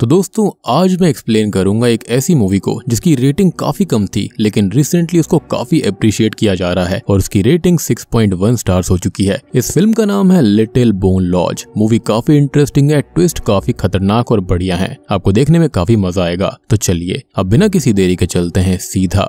तो दोस्तों आज मैं एक्सप्लेन करूंगा एक ऐसी मूवी को जिसकी रेटिंग काफी कम थी लेकिन रिसेंटली उसको काफी अप्रिशिएट किया जा रहा है और उसकी रेटिंग 6.1 स्टार्स हो चुकी है इस फिल्म का नाम है लिटिल बोन लॉज मूवी काफी इंटरेस्टिंग है ट्विस्ट काफी खतरनाक और बढ़िया है आपको देखने में काफी मजा आएगा तो चलिए अब बिना किसी देरी के चलते हैं सीधा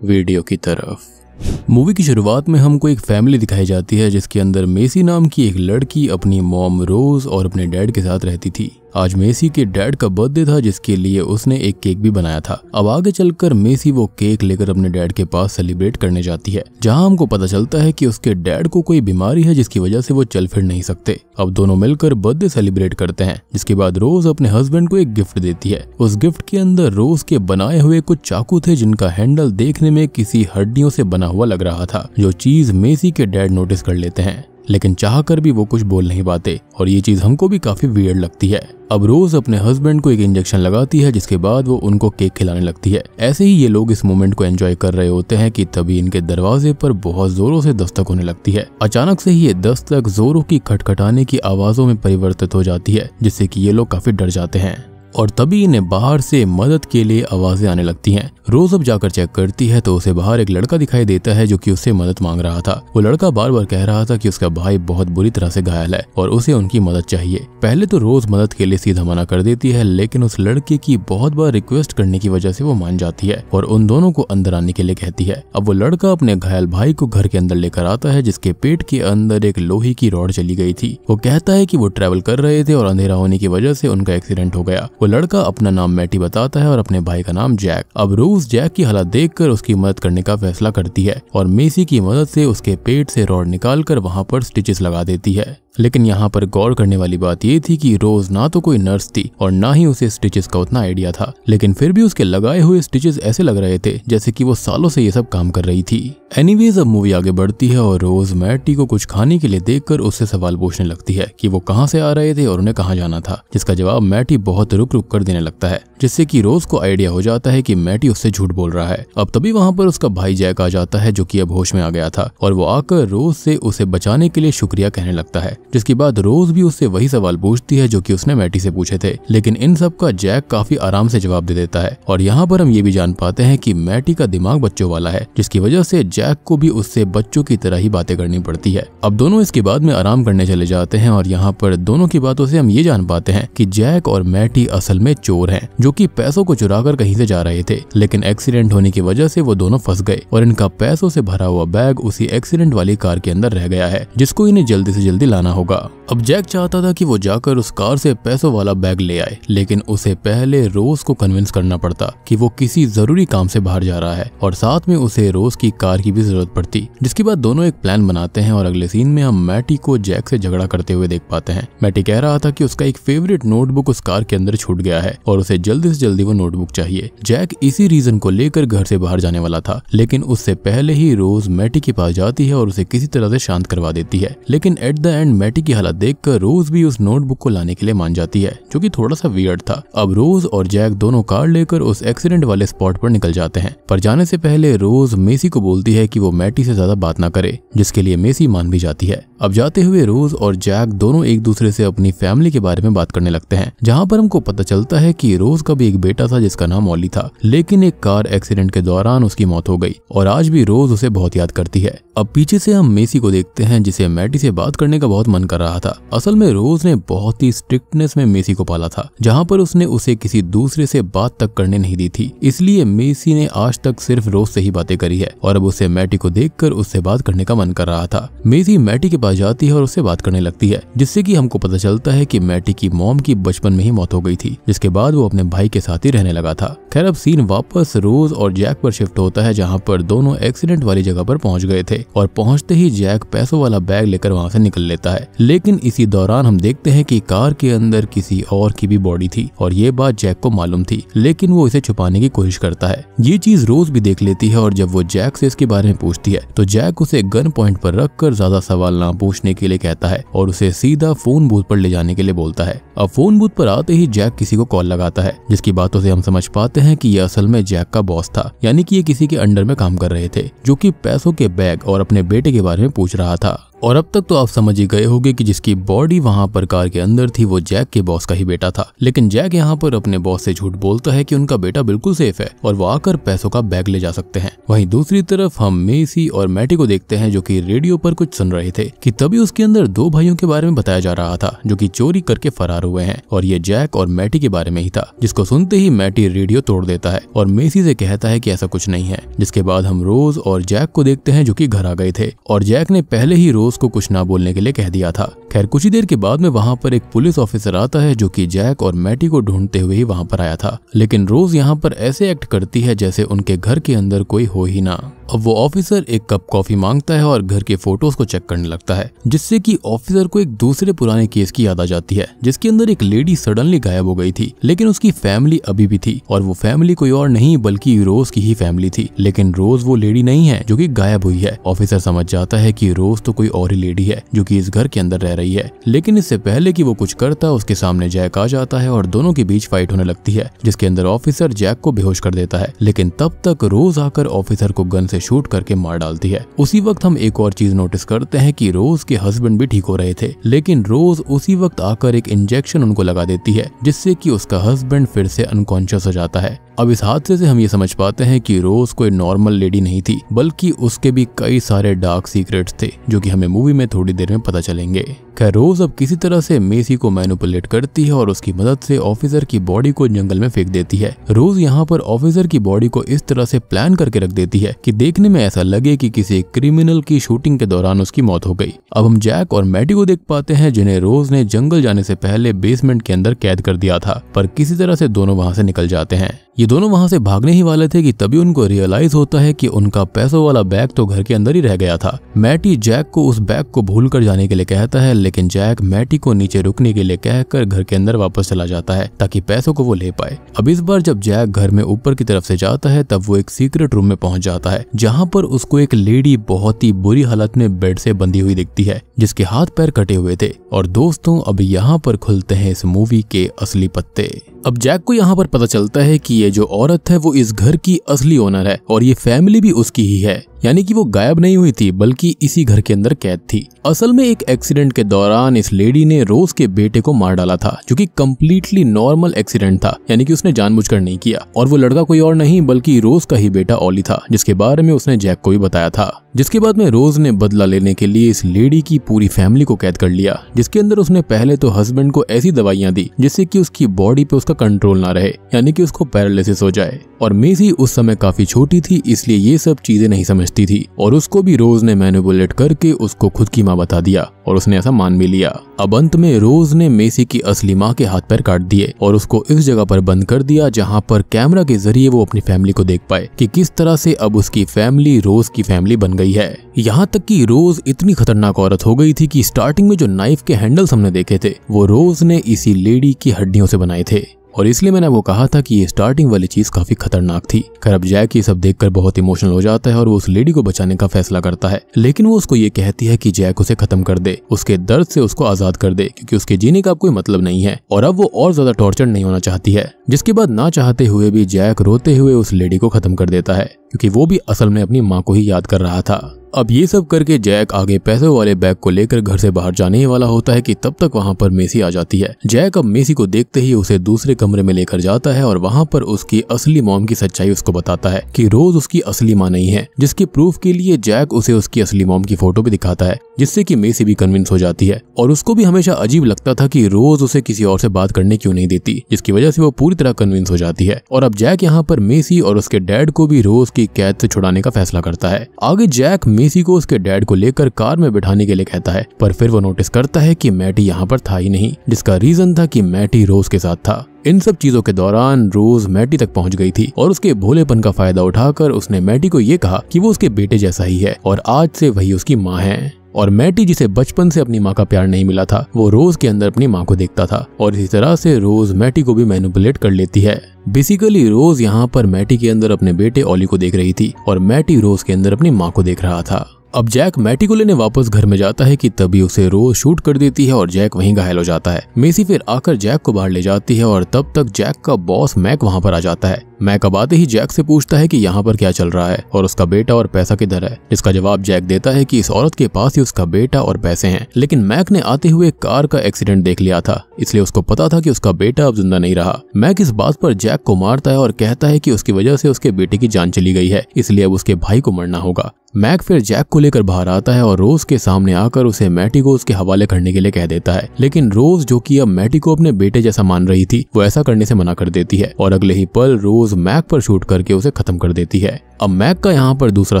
वीडियो की तरफ मूवी की शुरुआत में हमको एक फैमिली दिखाई जाती है जिसके अंदर मेसी नाम की एक लड़की अपनी मॉम रोज और अपने डैड के साथ रहती थी आज मेसी के डैड का बर्थडे था जिसके लिए उसने एक केक भी बनाया था अब आगे चलकर मेसी वो केक लेकर अपने डैड के पास सेलिब्रेट करने जाती है जहां हमको पता चलता है कि उसके डैड को कोई बीमारी है जिसकी वजह से वो चल फिर नहीं सकते अब दोनों मिलकर बर्थडे सेलिब्रेट करते हैं जिसके बाद रोज अपने हस्बैंड को एक गिफ्ट देती है उस गिफ्ट के अंदर रोज के बनाए हुए कुछ चाकू थे जिनका हैंडल देखने में किसी हड्डियों से बना हुआ लग रहा था जो चीज मेसी के डैड नोटिस कर लेते हैं लेकिन चाह कर भी वो कुछ बोल नहीं पाते और ये चीज हमको भी काफी वियर्ड लगती है अब रोज अपने हस्बैंड को एक इंजेक्शन लगाती है जिसके बाद वो उनको केक खिलाने लगती है ऐसे ही ये लोग इस मोमेंट को एंजॉय कर रहे होते हैं कि तभी इनके दरवाजे पर बहुत जोरों से दस्तक होने लगती है अचानक से ही ये दस्तक जोरों की खटखटाने की आवाजों में परिवर्तित हो जाती है जिससे की ये लोग काफी डर जाते हैं और तभी इन्हें बाहर से मदद के लिए आवाजें आने लगती हैं रोज अब जाकर चेक करती है तो उसे बाहर एक लड़का दिखाई देता है जो कि उससे मदद मांग रहा था वो लड़का बार बार कह रहा था कि उसका भाई बहुत बुरी तरह से घायल है और उसे उनकी मदद चाहिए पहले तो रोज मदद के लिए सीधा मना कर देती है लेकिन उस लड़के की बहुत बार रिक्वेस्ट करने की वजह से वो मान जाती है और उन दोनों को अंदर आने के लिए कहती है अब वो लड़का अपने घायल भाई को घर के अंदर लेकर आता है जिसके पेट के अंदर एक लोहे की रॉड चली गई थी वो कहता है की वो ट्रेवल कर रहे थे और अंधेरा होने की वजह से उनका एक्सीडेंट हो गया वो लड़का अपना नाम मैटी बताता है और अपने भाई का नाम जैक अब रोज जैक की हालत कर उसकी मदद करने का फैसला करती है और मेसी की मदद से उसके पेट से रॉड कर वहाँ पर स्टिचेस लगा देती है लेकिन यहाँ पर गौर करने वाली बात यह थी कि रोज ना तो कोई नर्स थी और ना ही उसे स्टिचेस का उतना आइडिया था लेकिन फिर भी उसके लगाए हुए स्टिचेस ऐसे लग रहे थे जैसे कि वो सालों से ये सब काम कर रही थी एनीवेज अब मूवी आगे बढ़ती है और रोज मैटी को कुछ खाने के लिए देखकर उससे सवाल पूछने लगती है कि वो कहाँ से आ रहे थे और उन्हें कहाँ जाना था जिसका जवाब मैटी बहुत रुक रुक कर देने लगता है जिससे कि रोज को आइडिया हो जाता है कि मैटी उससे झूठ बोल रहा है अब तभी वहाँ पर उसका भाई जैक आ जाता है जो कि अब होश में आ गया था और वो आकर रोज से उसे बचाने के लिए शुक्रिया कहने लगता है जिसके बाद रोज भी उससे वही सवाल पूछती है जो की उसने मैटी से पूछे थे लेकिन इन सब का जैक काफी आराम से जवाब दे देता है और यहाँ पर हम ये भी जान पाते हैं की मैटी का दिमाग बच्चों वाला है जिसकी वजह से जैक को भी उससे बच्चों की तरह ही बातें करनी पड़ती है अब दोनों इसके बाद में आराम करने चले जाते हैं और यहाँ पर दोनों की बातों से हम ये जान पाते हैं कि जैक और मैटी असल में चोर है जो की पैसों को चुरा कर कहीं से जा रहे थे लेकिन एक्सीडेंट होने की वजह से वो दोनों फंस गए और इनका पैसों से भरा हुआ बैग उसी एक्सीडेंट वाली कार के अंदर रह गया है जिसको इन्हें जल्दी से जल्दी लाना होगा अब जैक चाहता था कि वो जाकर उस कार से पैसों वाला बैग ले आए लेकिन उसे पहले रोज को कन्विंस करना पड़ता कि वो किसी जरूरी काम से बाहर जा रहा है और साथ में उसे रोज की कार की भी जरूरत पड़ती जिसके बाद दोनों एक प्लान बनाते हैं और अगले सीन में हम मैटी को जैक से झगड़ा करते हुए देख पाते हैं मैटी कह रहा था कि उसका एक फेवरेट नोटबुक उस कार के अंदर छूट छूट गया है और उसे जल्दी से जल्दी वो नोटबुक चाहिए जैक इसी रीजन को लेकर घर से बाहर जाने वाला था लेकिन उससे पहले ही रोज मैटी के पास जाती है और उसे किसी तरह से शांत करवा देती है लेकिन एट द एंड मैटी की हालत देख रोज भी उस नोटबुक को लाने के लिए मान जाती है जो की थोड़ा सा वियर्ड था अब रोज और जैक दोनों कार लेकर उस एक्सीडेंट वाले स्पॉट पर निकल जाते हैं पर जाने से पहले रोज मेसी को बोलती है की वो मैटी से ज्यादा बात ना करे जिसके लिए मेसी मान भी जाती है अब जाते हुए रोज और जैक दोनों एक दूसरे से अपनी फैमिली के बारे में बात करने लगते हैं जहाँ पर हमको पता पता चलता है कि रोज का भी एक बेटा था जिसका नाम ओली था लेकिन एक कार एक्सीडेंट के दौरान उसकी मौत हो गई और आज भी रोज उसे बहुत याद करती है अब पीछे से हम मेसी को देखते हैं जिसे मैटी से बात करने का बहुत मन कर रहा था असल में रोज ने बहुत ही स्ट्रिक्टनेस में मेसी को पाला था जहाँ पर उसने उसे किसी दूसरे से बात तक करने नहीं दी थी इसलिए मेसी ने आज तक सिर्फ रोज से ही बातें करी है और अब उसे मैटी को देख उससे बात करने का मन कर रहा था मेसी मैटी के पास जाती है और उससे बात करने लगती है जिससे की हमको पता चलता है की मैटी की मॉम की बचपन में ही मौत हो गई थी जिसके बाद वो अपने भाई के साथ ही रहने लगा था खैर अब सीन वापस रोज और जैक पर शिफ्ट होता है जहाँ पर दोनों एक्सीडेंट वाली जगह पर पहुंच गए थे और पहुंचते ही जैक पैसों वाला बैग लेकर वहाँ से निकल लेता है लेकिन इसी दौरान हम देखते हैं की कार के अंदर किसी और की भी बॉडी थी और ये बात जैक को मालूम थी लेकिन वो इसे छुपाने की कोशिश करता है ये चीज रोज भी देख लेती है और जब वो जैक से इसके बारे में पूछती है तो जैक उसे गन पॉइंट पर रखकर ज्यादा सवाल ना पूछने के लिए कहता है और उसे सीधा फोन बूथ पर ले जाने के लिए बोलता है अब फोन बूथ पर आते ही जैक जैक किसी को कॉल लगाता है जिसकी बातों से हम समझ पाते हैं कि ये असल में जैक का बॉस था यानी कि ये किसी के अंडर में काम कर रहे थे जो कि पैसों के बैग और अपने बेटे के बारे में पूछ रहा था और अब तक तो आप समझ ही गए होंगे कि जिसकी बॉडी वहां पर कार के अंदर थी वो जैक के बॉस का ही बेटा था लेकिन जैक यहाँ पर अपने बॉस से झूठ बोलता है कि उनका बेटा बिल्कुल सेफ है और वो आकर पैसों का बैग ले जा सकते हैं वहीं दूसरी तरफ हम मेसी और मैटी को देखते हैं जो कि रेडियो पर कुछ सुन रहे थे कि तभी उसके अंदर दो भाइयों के बारे में बताया जा रहा था जो की चोरी करके फरार हुए हैं और ये जैक और मैटी के बारे में ही था जिसको सुनते ही मैटी रेडियो तोड़ देता है और मेसी से कहता है की ऐसा कुछ नहीं है जिसके बाद हम रोज और जैक को देखते हैं जो की घर आ गए थे और जैक ने पहले ही रोज उसको कुछ ना बोलने के लिए कह दिया था खैर कुछ ही देर के बाद में वहाँ पर एक पुलिस ऑफिसर आता है जो की जैक और मैटी को ढूंढते हुए ही वहाँ पर आया था लेकिन रोज यहाँ पर ऐसे एक्ट करती है जैसे उनके घर के अंदर कोई हो ही ना अब वो ऑफिसर एक कप कॉफी मांगता है और घर के फोटोज को चेक करने लगता है जिससे कि ऑफिसर को एक दूसरे पुराने केस की याद आ जाती है जिसके अंदर एक लेडी सडनली गायब हो गई थी लेकिन उसकी फैमिली अभी भी थी और वो फैमिली कोई और नहीं बल्कि रोज की ही फैमिली थी लेकिन रोज वो लेडी नहीं है जो की गायब हुई है ऑफिसर समझ जाता है की रोज तो कोई और ही लेडी है जो की इस घर के अंदर रह रही है लेकिन इससे पहले की वो कुछ करता उसके सामने जैक आ जाता है और दोनों के बीच फाइट होने लगती है जिसके अंदर ऑफिसर जैक को बेहोश कर देता है लेकिन तब तक रोज आकर ऑफिसर को गन से शूट करके मार डालती है उसी वक्त हम एक और चीज नोटिस करते हैं कि रोज के हस्बैंड भी ठीक हो रहे थे लेकिन रोज उसी वक्त आकर एक इंजेक्शन उनको लगा देती है जिससे कि उसका हस्बैंड फिर से अनकॉन्शियस हो जाता है अब इस हादसे से हम ये समझ पाते हैं कि रोज कोई नॉर्मल लेडी नहीं थी बल्कि उसके भी कई सारे डार्क सीक्रेट्स थे जो कि हमें मूवी में थोड़ी देर में पता चलेंगे खैर रोज अब किसी तरह से मेसी को मैनुपुलेट करती है और उसकी मदद से ऑफिसर की बॉडी को जंगल में फेंक देती है रोज यहाँ पर ऑफिसर की बॉडी को इस तरह से प्लान करके रख देती है की देख देखने में ऐसा लगे कि किसी क्रिमिनल की शूटिंग के दौरान उसकी मौत हो गई अब हम जैक और मैटी को देख पाते हैं जिन्हें रोज ने जंगल जाने से पहले बेसमेंट के अंदर कैद कर दिया था पर किसी तरह से दोनों वहां से निकल जाते हैं ये दोनों वहां से भागने ही वाले थे कि तभी उनको रियलाइज होता है कि उनका पैसों वाला बैग तो घर के अंदर ही रह गया था मैटी जैक को उस बैग को भूल कर जाने के लिए कहता है लेकिन जैक मैटी को नीचे रुकने के लिए कहकर घर के अंदर वापस चला जाता है ताकि पैसों को वो ले पाए अब इस बार जब जैक घर में ऊपर की तरफ से जाता है तब वो एक सीक्रेट रूम में पहुंच जाता है जहाँ पर उसको एक लेडी बहुत ही बुरी हालत में बेड से बंधी हुई दिखती है जिसके हाथ पैर कटे हुए थे और दोस्तों अब यहाँ पर खुलते हैं इस मूवी के असली पत्ते अब जैक को यहाँ पर पता चलता है कि ये जो औरत है वो इस घर की असली ओनर है और ये फैमिली भी उसकी ही है यानी कि वो गायब नहीं हुई थी बल्कि इसी घर के अंदर कैद थी असल में एक एक्सीडेंट के दौरान इस लेडी ने रोज के बेटे को मार डाला था जो कि कम्प्लीटली नॉर्मल एक्सीडेंट था यानी कि उसने जानबूझकर नहीं किया और वो लड़का कोई और नहीं बल्कि रोज का ही बेटा ओली था जिसके बारे में उसने जैक को भी बताया था जिसके बाद में रोज ने बदला लेने के लिए इस लेडी की पूरी फैमिली को कैद कर लिया जिसके अंदर उसने पहले तो हस्बैंड को ऐसी दवाइयां दी जिससे कि उसकी बॉडी पे उसका कंट्रोल ना रहे यानी कि उसको पैरालिसिस हो जाए और मेसी उस समय काफी छोटी थी इसलिए ये सब चीजें नहीं समझ समझती थी और उसको भी रोज ने मैनिपुलेट करके उसको खुद की माँ बता दिया और उसने ऐसा मान भी लिया अब अंत में रोज ने मेसी की असली माँ के हाथ पैर काट दिए और उसको इस जगह पर बंद कर दिया जहाँ पर कैमरा के जरिए वो अपनी फैमिली को देख पाए कि किस तरह से अब उसकी फैमिली रोज की फैमिली बन गई है यहाँ तक कि रोज इतनी खतरनाक औरत हो गई थी कि स्टार्टिंग में जो नाइफ के हैंडल्स हमने देखे थे वो रोज ने इसी लेडी की हड्डियों से बनाए थे और इसलिए मैंने वो कहा था कि ये स्टार्टिंग वाली चीज काफी खतरनाक थी अब जैक ये सब देखकर बहुत इमोशनल हो जाता है और वो उस लेडी को बचाने का फैसला करता है लेकिन वो उसको ये कहती है कि जैक उसे खत्म कर दे उसके दर्द से उसको आजाद कर दे क्योंकि उसके जीने का कोई मतलब नहीं है और अब वो और ज्यादा टॉर्चर नहीं होना चाहती है जिसके बाद ना चाहते हुए भी जैक रोते हुए उस लेडी को खत्म कर देता है क्योंकि वो भी असल में अपनी माँ को ही याद कर रहा था अब ये सब करके जैक आगे पैसों वाले बैग को लेकर घर से बाहर जाने ही वाला होता है कि तब तक वहाँ पर मेसी आ जाती है जैक अब मेसी को देखते ही उसे दूसरे कमरे में लेकर जाता है और वहाँ पर उसकी असली मोम की सच्चाई उसको बताता है कि रोज उसकी असली माँ नहीं है जिसके प्रूफ के लिए जैक उसे उसकी असली मोम की फोटो भी दिखाता है जिससे की मेसी भी कन्विंस हो जाती है और उसको भी हमेशा अजीब लगता था की रोज उसे किसी और से बात करने क्यों नहीं देती जिसकी वजह से वो पूरी तरह कन्विंस हो जाती है और अब जैक यहाँ पर मेसी और उसके डैड को भी रोज की की कैद से छुड़ाने का फैसला करता है आगे जैक मेसी को उसके डैड को लेकर कार में बिठाने के लिए कहता है पर फिर वो नोटिस करता है की मैटी यहाँ पर था ही नहीं जिसका रीजन था की मैटी रोज के साथ था इन सब चीजों के दौरान रोज मैटी तक पहुंच गई थी और उसके भोलेपन का फायदा उठाकर उसने मैटी को ये कहा कि वो उसके बेटे जैसा ही है और आज से वही उसकी माँ है और मैटी जिसे बचपन से अपनी माँ का प्यार नहीं मिला था वो रोज के अंदर अपनी माँ को देखता था और इसी तरह से रोज मैटी को भी मैनिपुलेट कर लेती है बेसिकली रोज यहाँ पर मैटी के अंदर अपने बेटे ओली को देख रही थी और मैटी रोज के अंदर अपनी माँ को देख रहा था अब जैक मैटी को लेने वापस घर में जाता है कि तभी उसे रोज शूट कर देती है और जैक वहीं घायल हो जाता है मेसी फिर आकर जैक को बाहर ले जाती है और तब तक जैक का बॉस मैक वहां पर आ जाता है मैक अब आते ही जैक से पूछता है कि यहाँ पर क्या चल रहा है और उसका बेटा और पैसा किधर है इसका जवाब जैक देता है कि इस औरत के पास ही उसका बेटा और पैसे हैं लेकिन मैक ने आते हुए कार का एक्सीडेंट देख लिया था इसलिए उसको पता था कि उसका बेटा अब जिंदा नहीं रहा मैक इस बात पर जैक को मारता है और कहता है कि उसकी वजह से उसके बेटे की जान चली गई है इसलिए अब उसके भाई को मरना होगा मैक फिर जैक को लेकर बाहर आता है और रोज के सामने आकर उसे मैटी को उसके हवाले करने के लिए कह देता है लेकिन रोज जो की अब मैटी को अपने बेटे जैसा मान रही थी वो ऐसा करने से मना कर देती है और अगले ही पल रोज मैक पर शूट करके उसे खत्म कर देती है अब मैक का यहाँ पर दूसरा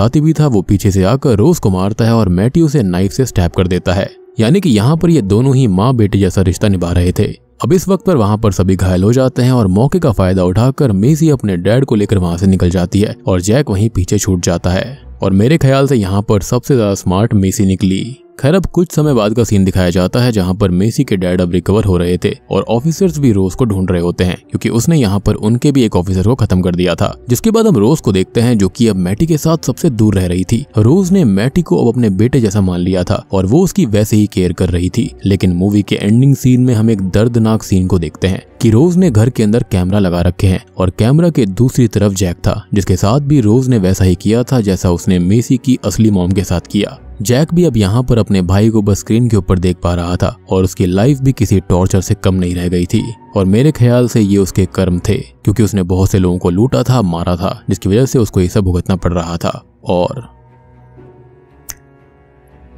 साथी भी था वो पीछे से आकर रोज को मारता है और मैटी उसे नाइफ से स्टैप कर देता है यानी कि यहाँ पर ये दोनों ही माँ बेटे जैसा रिश्ता निभा रहे थे अब इस वक्त पर वहाँ पर सभी घायल हो जाते हैं और मौके का फायदा उठाकर मेसी अपने डैड को लेकर वहाँ से निकल जाती है और जैक वहीं पीछे छूट जाता है और मेरे ख्याल से यहाँ पर सबसे ज्यादा स्मार्ट मेसी निकली खैर अब कुछ समय बाद का सीन दिखाया जाता है जहाँ पर मेसी के डैड अब रिकवर हो रहे थे और ऑफिसर्स भी रोज को ढूंढ रहे होते हैं क्योंकि उसने यहाँ पर उनके भी एक ऑफिसर को खत्म कर दिया था जिसके बाद हम रोज को देखते हैं जो कि अब मैटी के साथ सबसे दूर रह रही थी रोज ने मैटी को अब अपने बेटे जैसा मान लिया था और वो उसकी वैसे ही केयर कर रही थी लेकिन मूवी के एंडिंग सीन में हम एक दर्दनाक सीन को देखते हैं कि रोज ने घर के अंदर कैमरा लगा रखे हैं और कैमरा के दूसरी तरफ जैक था जिसके साथ भी रोज ने वैसा ही किया था जैसा उसने मेसी की असली मोम के साथ किया जैक भी अब यहाँ पर अपने भाई को बस स्क्रीन के ऊपर देख पा रहा था और उसकी लाइफ भी किसी टॉर्चर से कम नहीं रह गई थी और मेरे ख्याल से ये उसके कर्म थे क्योंकि उसने बहुत से लोगों को लूटा था मारा था जिसकी वजह से उसको ये सब भुगतना पड़ रहा था और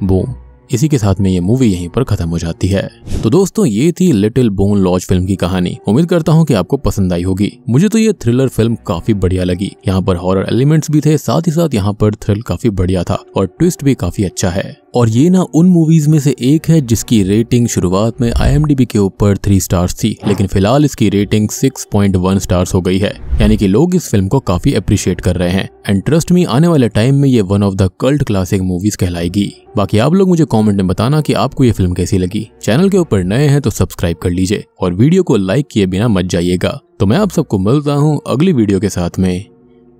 बूम इसी के साथ में ये मूवी यहीं पर खत्म हो जाती है तो दोस्तों ये थी लिटिल बोन लॉज फिल्म की कहानी उम्मीद करता हूँ कि आपको पसंद आई होगी मुझे तो ये थ्रिलर फिल्म काफी बढ़िया लगी यहाँ पर हॉरर एलिमेंट्स भी थे साथ ही साथ यहाँ पर थ्रिल काफी बढ़िया था और ट्विस्ट भी काफी अच्छा है और ये ना उन मूवीज में से एक है जिसकी रेटिंग शुरुआत में आई के ऊपर थ्री स्टार्स थी लेकिन फिलहाल इसकी रेटिंग वन स्टार्स हो गई है यानी कि लोग इस फिल्म को काफी अप्रिशिएट कर रहे हैं एंड ट्रस्ट में आने वाले टाइम में ये one of the cult classic movies कहलाएगी बाकी आप लोग मुझे कॉमेंट कमेंट में बताना कि आपको ये फिल्म कैसी लगी चैनल के ऊपर नए हैं तो सब्सक्राइब कर लीजिए और वीडियो को लाइक किए बिना मत जाइएगा तो मैं आप सबको मिलता हूँ अगली वीडियो के साथ में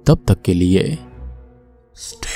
तब तक के लिए Stay